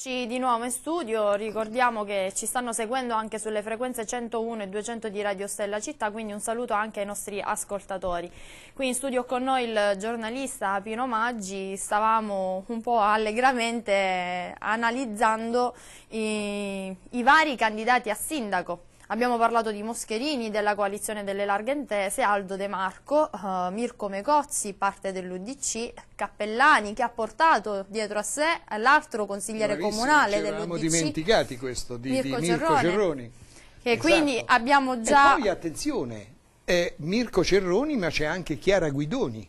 di nuovo in studio, ricordiamo che ci stanno seguendo anche sulle frequenze 101 e 200 di Radio Stella Città, quindi un saluto anche ai nostri ascoltatori. Qui in studio con noi il giornalista Pino Maggi, stavamo un po' allegramente analizzando i, i vari candidati a sindaco Abbiamo parlato di Moscherini, della coalizione delle larghe intese, Aldo De Marco, uh, Mirko Mecozzi, parte dell'Udc, Cappellani che ha portato dietro a sé l'altro consigliere Bravissimo, comunale dell'Udc. Abbiamo dimenticati questo di Mirko, di Mirko Cerrone. Cerroni. Che esatto. quindi abbiamo già... E poi attenzione, eh, Mirko Cerroni ma c'è anche Chiara Guidoni.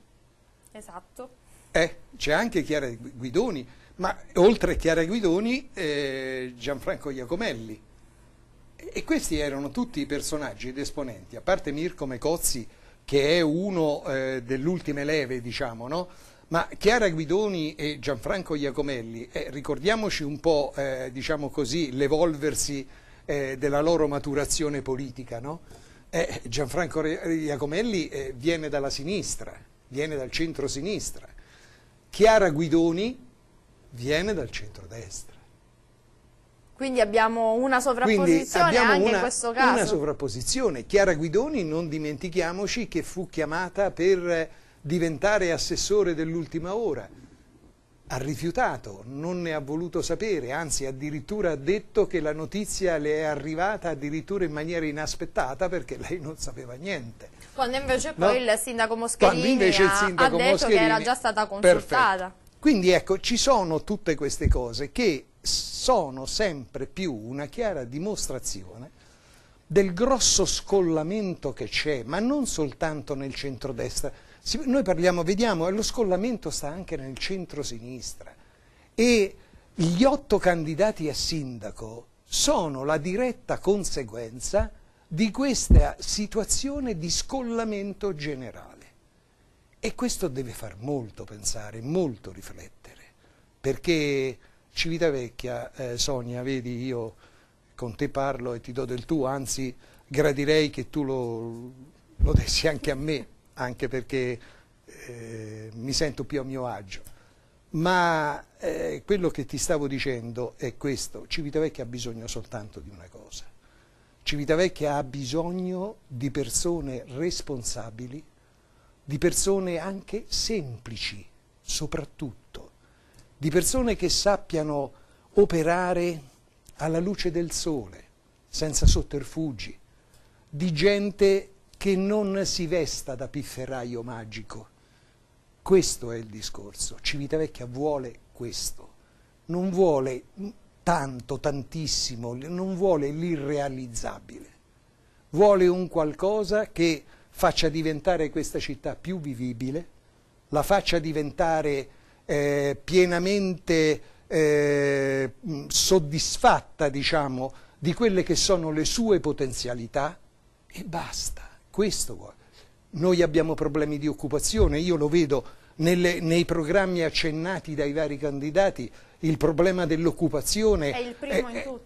Esatto. Eh, c'è anche Chiara Guidoni, ma oltre a Chiara Guidoni eh, Gianfranco Iacomelli e questi erano tutti i personaggi ed esponenti, a parte Mirko Mecozzi, che è uno eh, dell'ultime leve, diciamo, no? Ma Chiara Guidoni e Gianfranco Iacomelli, eh, ricordiamoci un po', eh, diciamo così, l'evolversi eh, della loro maturazione politica, no? Eh, Gianfranco Iacomelli eh, viene dalla sinistra, viene dal centro-sinistra. Chiara Guidoni viene dal centro-destra. Quindi abbiamo una sovrapposizione abbiamo anche una, in questo caso. Una sovrapposizione. Chiara Guidoni, non dimentichiamoci che fu chiamata per diventare assessore dell'ultima ora. Ha rifiutato, non ne ha voluto sapere, anzi addirittura ha detto che la notizia le è arrivata addirittura in maniera inaspettata perché lei non sapeva niente. Quando invece no? poi il sindaco Moscherini il sindaco ha, detto Moscherini, che era già stata consultata. Perfetto. Quindi ecco, ci sono tutte queste cose che sono sempre più una chiara dimostrazione del grosso scollamento che c'è, ma non soltanto nel centrodestra. Noi parliamo, vediamo, lo scollamento sta anche nel centro-sinistra e gli otto candidati a sindaco sono la diretta conseguenza di questa situazione di scollamento generale. E questo deve far molto pensare, molto riflettere, perché Civitavecchia, eh, Sonia, vedi, io con te parlo e ti do del tuo, anzi gradirei che tu lo, lo dessi anche a me, anche perché eh, mi sento più a mio agio. Ma eh, quello che ti stavo dicendo è questo, Civitavecchia ha bisogno soltanto di una cosa. Civitavecchia ha bisogno di persone responsabili, di persone anche semplici, soprattutto di persone che sappiano operare alla luce del sole, senza sotterfugi, di gente che non si vesta da pifferraio magico. Questo è il discorso. Civitavecchia vuole questo. Non vuole tanto, tantissimo, non vuole l'irrealizzabile. Vuole un qualcosa che faccia diventare questa città più vivibile, la faccia diventare eh, pienamente eh, soddisfatta, diciamo, di quelle che sono le sue potenzialità e basta. Questo vuole. Noi abbiamo problemi di occupazione, io lo vedo nelle, nei programmi accennati dai vari candidati, il problema dell'occupazione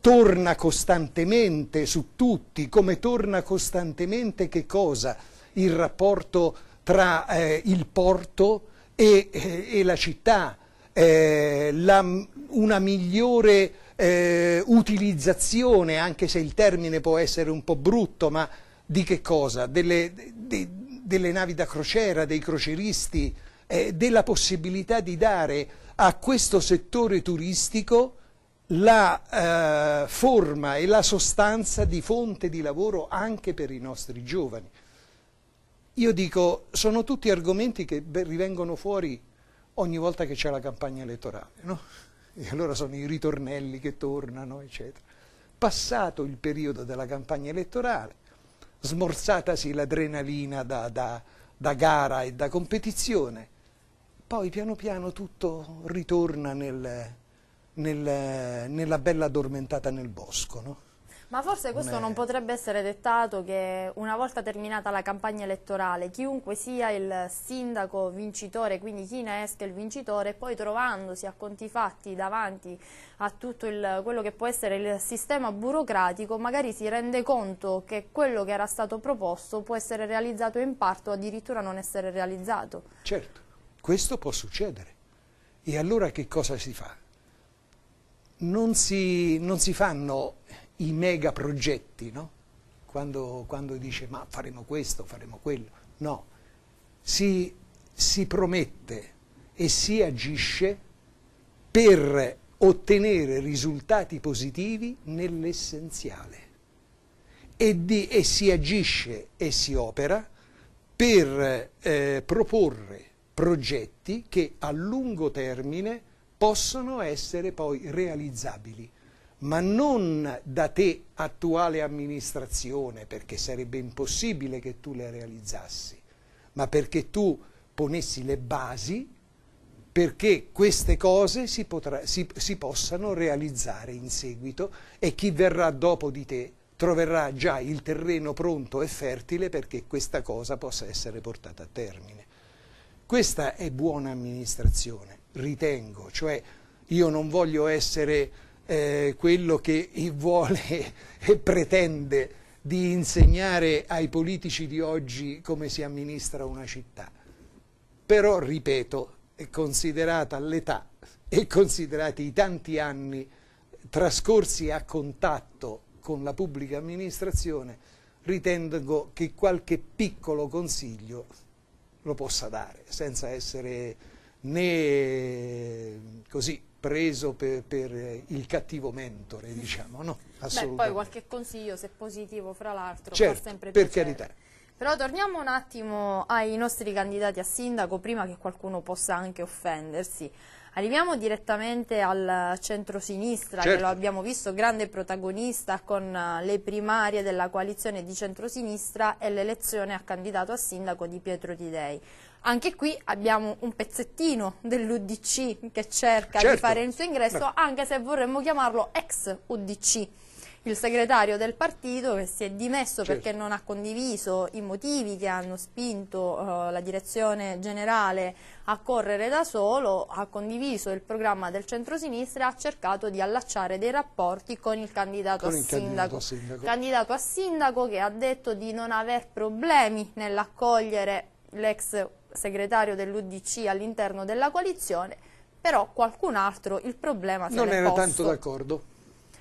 torna costantemente su tutti, come torna costantemente che cosa? Il rapporto tra eh, il porto e, e la città, eh, la, una migliore eh, utilizzazione, anche se il termine può essere un po' brutto, ma di che cosa? Delle, de, delle navi da crociera, dei croceristi, eh, della possibilità di dare a questo settore turistico la eh, forma e la sostanza di fonte di lavoro anche per i nostri giovani. Io dico, sono tutti argomenti che rivengono fuori ogni volta che c'è la campagna elettorale, no? E allora sono i ritornelli che tornano, eccetera. Passato il periodo della campagna elettorale, smorzatasi l'adrenalina da, da, da gara e da competizione, poi piano piano tutto ritorna nel, nel, nella bella addormentata nel bosco, no? Ma forse questo non potrebbe essere dettato che una volta terminata la campagna elettorale, chiunque sia il sindaco vincitore, quindi chi ne esca il vincitore, poi trovandosi a conti fatti davanti a tutto il, quello che può essere il sistema burocratico, magari si rende conto che quello che era stato proposto può essere realizzato in parte o addirittura non essere realizzato. Certo, questo può succedere. E allora che cosa si fa? non si, non si fanno i megaprogetti, no? quando, quando, dice ma faremo questo, faremo quello. No, si, si promette e si agisce per ottenere risultati positivi nell'essenziale e, e si agisce e si opera per eh, proporre progetti che a lungo termine possono essere poi realizzabili ma non da te attuale amministrazione, perché sarebbe impossibile che tu le realizzassi, ma perché tu ponessi le basi perché queste cose si, potrà, si, si possano realizzare in seguito e chi verrà dopo di te troverà già il terreno pronto e fertile perché questa cosa possa essere portata a termine. Questa è buona amministrazione, ritengo, cioè io non voglio essere eh, quello che vuole e pretende di insegnare ai politici di oggi come si amministra una città. Però, ripeto, considerata l'età e considerati i tanti anni trascorsi a contatto con la pubblica amministrazione, ritengo che qualche piccolo consiglio lo possa dare, senza essere né così preso per, per il cattivo mentore, mm. diciamo, no? Assolutamente. Beh, poi qualche consiglio, se positivo, fra l'altro, certo, fa sempre per piacere. carità. Però torniamo un attimo ai nostri candidati a sindaco, prima che qualcuno possa anche offendersi. Arriviamo direttamente al centrosinistra, certo. che lo certo. abbiamo visto, grande protagonista con eh, le primarie della coalizione di centrosinistra e l'elezione a candidato a sindaco di Pietro Tidei. Anche qui abbiamo un pezzettino dell'UDC che cerca certo. di fare il suo ingresso, Beh. anche se vorremmo chiamarlo ex UDC il segretario del partito che si è dimesso certo. perché non ha condiviso i motivi che hanno spinto uh, la direzione generale a correre da solo, ha condiviso il programma del centrosinistra e ha cercato di allacciare dei rapporti con il candidato, con a, sindaco. candidato a sindaco. Candidato a sindaco che ha detto di non aver problemi nell'accogliere l'ex segretario dell'Udc all'interno della coalizione, però qualcun altro il problema se non era posto. tanto d'accordo.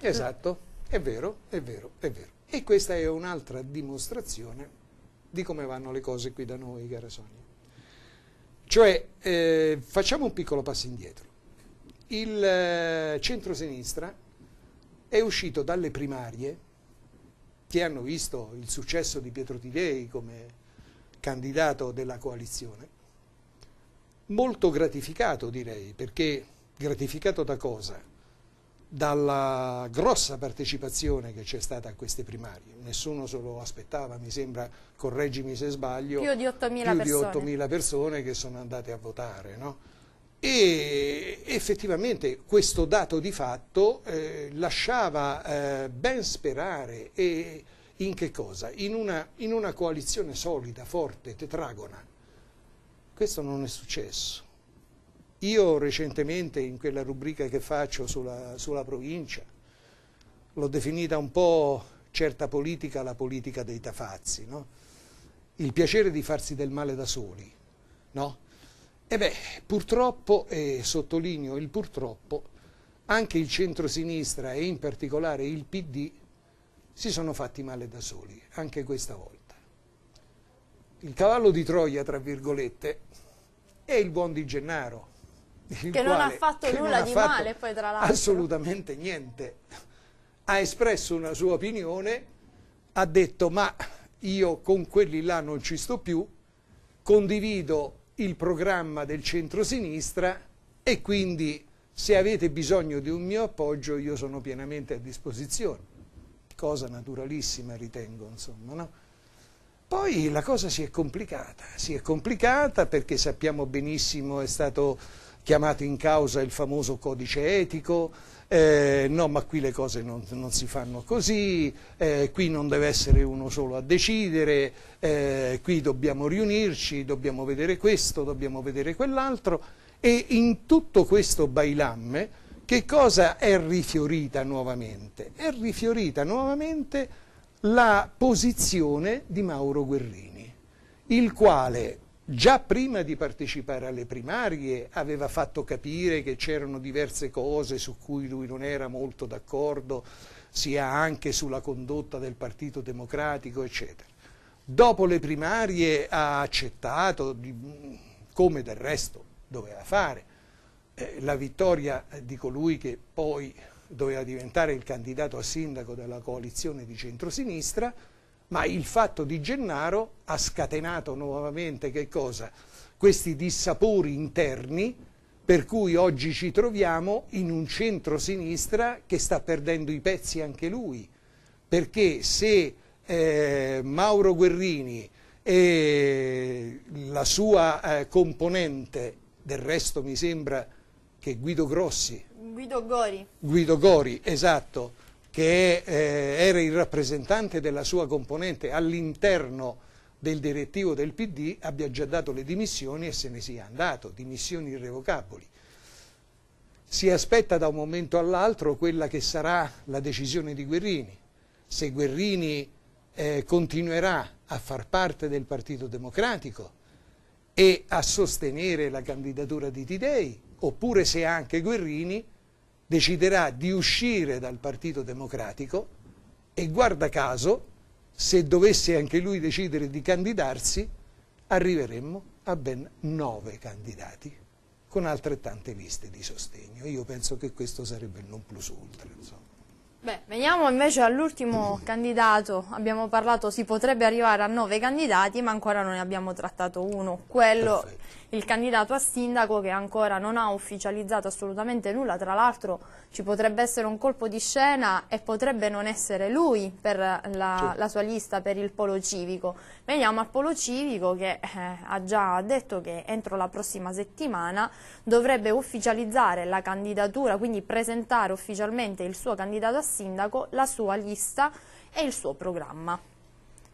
Esatto, è vero, è vero, è vero. E questa è un'altra dimostrazione di come vanno le cose qui da noi, cara Sonia. Cioè, eh, facciamo un piccolo passo indietro. Il eh, centrosinistra è uscito dalle primarie che hanno visto il successo di Pietro Tivei come candidato della coalizione, molto gratificato direi, perché gratificato da cosa? dalla grossa partecipazione che c'è stata a queste primarie. Nessuno se lo aspettava, mi sembra, correggimi se sbaglio, più di 8.000 persone. persone. che sono andate a votare. No? E effettivamente questo dato di fatto eh, lasciava eh, ben sperare e in che cosa? In una, in una coalizione solida, forte, tetragona. Questo non è successo. Io recentemente in quella rubrica che faccio sulla, sulla provincia l'ho definita un po' certa politica la politica dei tafazzi, no? il piacere di farsi del male da soli. No? E beh, purtroppo, e sottolineo il purtroppo, anche il centro-sinistra e in particolare il PD si sono fatti male da soli, anche questa volta. Il cavallo di Troia, tra virgolette, è il buon di Gennaro. Che quale, non ha fatto nulla ha di fatto male, poi tra l'altro. Assolutamente niente. Ha espresso una sua opinione, ha detto ma io con quelli là non ci sto più, condivido il programma del centrosinistra e quindi se avete bisogno di un mio appoggio io sono pienamente a disposizione cosa naturalissima, ritengo, insomma, no? Poi la cosa si è complicata, si è complicata perché sappiamo benissimo è stato chiamato in causa il famoso codice etico, eh, no ma qui le cose non, non si fanno così, eh, qui non deve essere uno solo a decidere, eh, qui dobbiamo riunirci, dobbiamo vedere questo, dobbiamo vedere quell'altro e in tutto questo bailamme che cosa è rifiorita nuovamente? È rifiorita nuovamente la posizione di Mauro Guerrini, il quale già prima di partecipare alle primarie aveva fatto capire che c'erano diverse cose su cui lui non era molto d'accordo, sia anche sulla condotta del Partito Democratico, eccetera. Dopo le primarie ha accettato, come del resto doveva fare, eh, la vittoria eh, di colui che poi doveva diventare il candidato a sindaco della coalizione di centrosinistra, ma il fatto di Gennaro ha scatenato nuovamente questi dissapori interni per cui oggi ci troviamo in un centrosinistra che sta perdendo i pezzi anche lui, perché se eh, Mauro Guerrini e la sua eh, componente, del resto mi sembra che Guido Grossi. Guido Gori. Guido Gori, esatto, che eh, era il rappresentante della sua componente all'interno del direttivo del PD, abbia già dato le dimissioni e se ne sia andato, dimissioni irrevocabili. Si aspetta da un momento all'altro quella che sarà la decisione di Guerrini. Se Guerrini eh, continuerà a far parte del Partito Democratico e a sostenere la candidatura di Tidei oppure se anche Guerrini deciderà di uscire dal Partito Democratico e guarda caso, se dovesse anche lui decidere di candidarsi, arriveremmo a ben nove candidati con altrettante liste di sostegno. Io penso che questo sarebbe il non plus ultra. Insomma. Beh, veniamo invece all'ultimo candidato, abbiamo parlato, si potrebbe arrivare a nove candidati ma ancora non ne abbiamo trattato uno, quello Perfetto il candidato a sindaco che ancora non ha ufficializzato assolutamente nulla, tra l'altro ci potrebbe essere un colpo di scena e potrebbe non essere lui per la, sì. la sua lista per il polo civico. Veniamo al polo civico che eh, ha già detto che entro la prossima settimana dovrebbe ufficializzare la candidatura, quindi presentare ufficialmente il suo candidato a sindaco, la sua lista e il suo programma.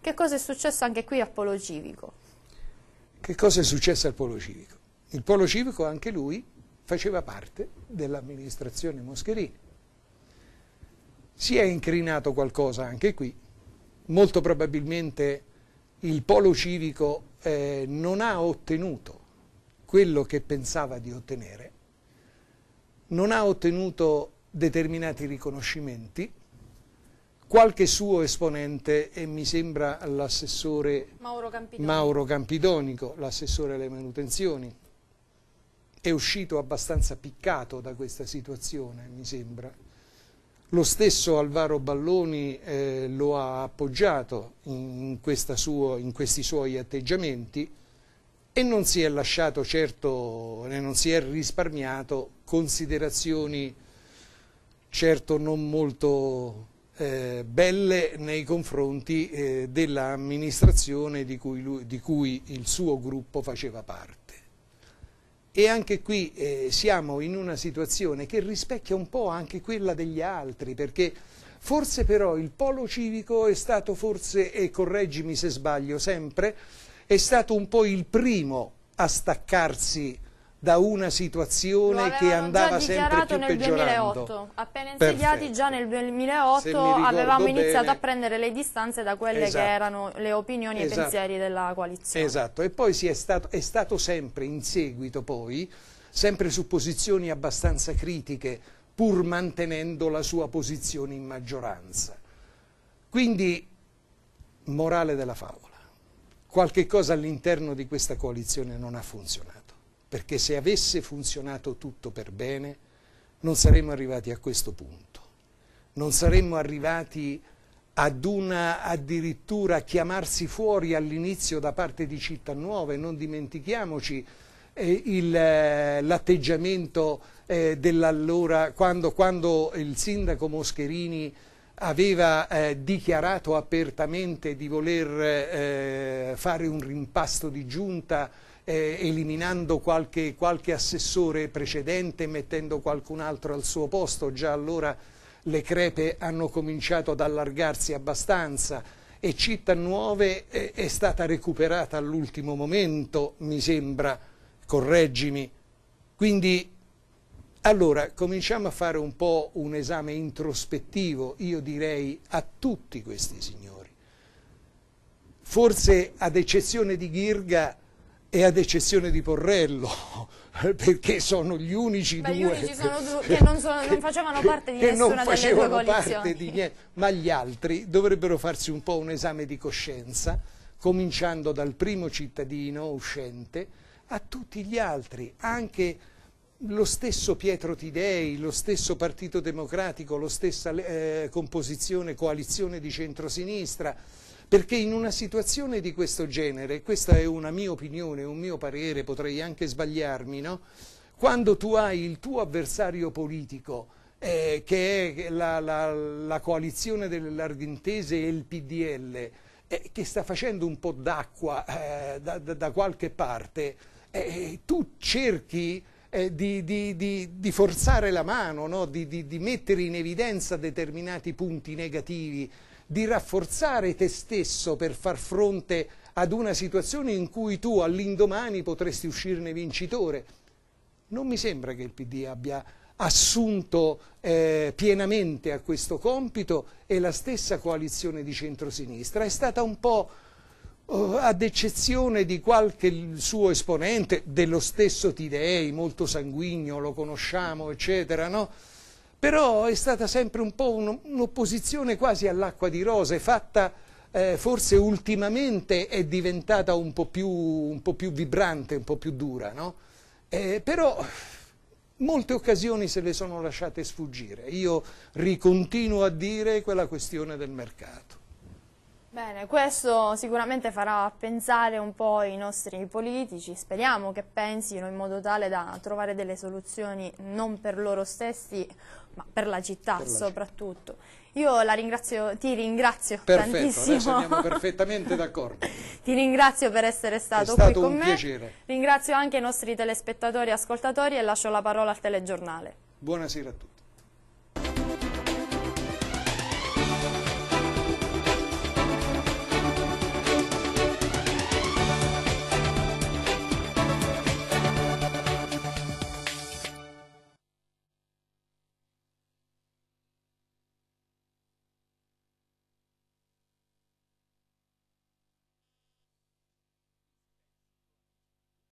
Che cosa è successo anche qui a Polo Civico? Che cosa è successo al Polo Civico? Il Polo Civico anche lui faceva parte dell'amministrazione Moscherini. Si è incrinato qualcosa anche qui, molto probabilmente il Polo Civico eh, non ha ottenuto quello che pensava di ottenere, non ha ottenuto determinati riconoscimenti, qualche suo esponente e mi sembra l'assessore Mauro, Mauro Campidonico, l'assessore alle manutenzioni. È uscito abbastanza piccato da questa situazione, mi sembra. Lo stesso Alvaro Balloni eh, lo ha appoggiato in, suo, in, questi suoi atteggiamenti e non si è lasciato certo, non si è risparmiato considerazioni certo non molto eh, belle nei confronti eh, dell'amministrazione di, di, cui il suo gruppo faceva parte. E anche qui eh, siamo in una situazione che rispecchia un po' anche quella degli altri, perché forse però il polo civico è stato forse, e correggimi se sbaglio sempre, è stato un po' il primo a staccarsi da una situazione che andava sempre più nel peggiorando. 2008. Appena insediati Perfetto. già nel 2008 avevamo bene, iniziato a prendere le distanze da quelle esatto, che erano le opinioni esatto, e i esatto. pensieri della coalizione. Esatto, e poi è stato, è stato sempre in seguito poi, sempre su posizioni abbastanza critiche, pur mantenendo la sua posizione in maggioranza. Quindi, morale della favola, qualche cosa all'interno di questa coalizione non ha funzionato perché se avesse funzionato tutto per bene non saremmo arrivati a questo punto, non saremmo arrivati ad una addirittura chiamarsi fuori all'inizio da parte di città nuove, non dimentichiamoci eh, eh, l'atteggiamento eh, dell'allora, quando, quando, il sindaco Moscherini aveva eh, dichiarato apertamente di voler eh, fare un rimpasto di giunta eh, eliminando qualche, qualche assessore precedente mettendo qualcun altro al suo posto, già allora le crepe hanno cominciato ad allargarsi abbastanza e Città Nuove eh, è stata recuperata all'ultimo momento, mi sembra, correggimi. Quindi allora, cominciamo a fare un po' un esame introspettivo, io direi, a tutti questi signori. Forse, ad eccezione di Ghirga, e ad eccezione di Porrello, perché sono gli unici Beh, due, gli unici due che, non, sono, che, non, facevano parte di nessuna delle due coalizioni. ma gli altri dovrebbero farsi un po' un esame di coscienza, cominciando dal primo cittadino uscente a tutti gli altri, anche lo stesso Pietro Tidei, lo stesso Partito Democratico, la stessa eh, composizione, coalizione di centrosinistra, perché in una situazione di questo genere, questa è una mia opinione, un mio parere, potrei anche sbagliarmi, no? quando tu hai il tuo avversario politico, eh, che è la, la, la coalizione intese e il PDL, eh, che sta facendo un po' d'acqua eh, da, da, da, qualche parte, eh, tu cerchi eh, di, di, di, di, forzare la mano, no? di mettere in evidenza determinati punti negativi di rafforzare te stesso per far fronte ad una situazione in cui tu all'indomani potresti uscirne vincitore. Non mi sembra che il PD abbia assunto eh, pienamente a questo compito e la stessa coalizione di centrosinistra è stata un po' eh, ad eccezione di qualche suo esponente, dello stesso Tidei, molto sanguigno, lo conosciamo, eccetera, no? però è stata sempre un po' un'opposizione quasi all'acqua di rose, fatta eh, forse ultimamente è diventata un po' più, un po più vibrante, un po' più dura, no? eh, però molte occasioni se le sono lasciate sfuggire. Io ricontinuo a dire quella questione del mercato. Bene, questo sicuramente farà pensare un po' i nostri politici, speriamo che pensino in modo tale da trovare delle soluzioni non per loro stessi ma per la città per la soprattutto. Io la ringrazio, ti ringrazio Perfetto, tantissimo. Perfetto, noi siamo perfettamente d'accordo. ti ringrazio per essere stato, stato qui con me. È stato un piacere. Ringrazio anche i nostri telespettatori e ascoltatori e lascio la parola al telegiornale. Buonasera a tutti.